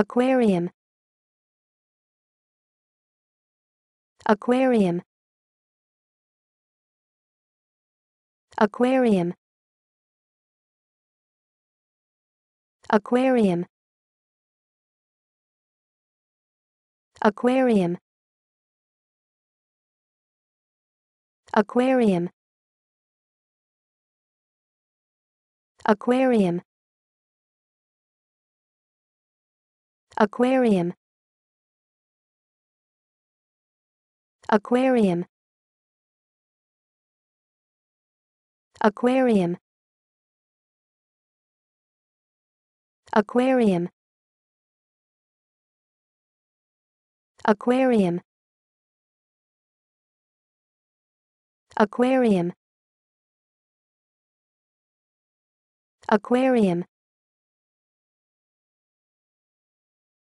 aquarium aquarium aquarium aquarium aquarium aquarium aquarium aquarium aquarium aquarium aquarium aquarium aquarium aquarium